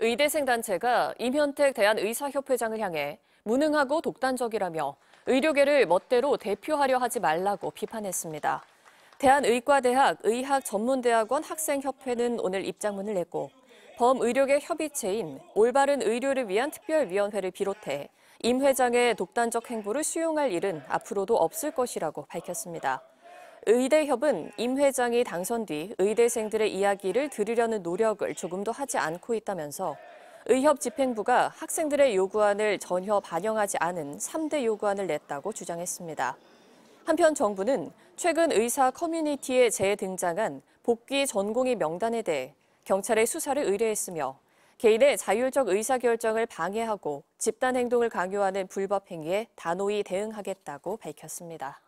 의대생 단체가 임현택 대한의사협회장을 향해 무능하고 독단적이라며 의료계를 멋대로 대표하려 하지 말라고 비판했습니다. 대한의과대학 의학전문대학원 학생협회는 오늘 입장문을 냈고 범의료계 협의체인 올바른 의료를 위한 특별위원회를 비롯해 임 회장의 독단적 행보를 수용할 일은 앞으로도 없을 것이라고 밝혔습니다. 의대협은 임 회장이 당선 뒤 의대생들의 이야기를 들으려는 노력을 조금 도 하지 않고 있다면서 의협 집행부가 학생들의 요구안을 전혀 반영하지 않은 3대 요구안을 냈다고 주장했습니다. 한편 정부는 최근 의사 커뮤니티에 재등장한 복귀 전공의 명단에 대해 경찰에 수사를 의뢰했으며 개인의 자율적 의사결정을 방해하고 집단행동을 강요하는 불법행위에 단호히 대응하겠다고 밝혔습니다.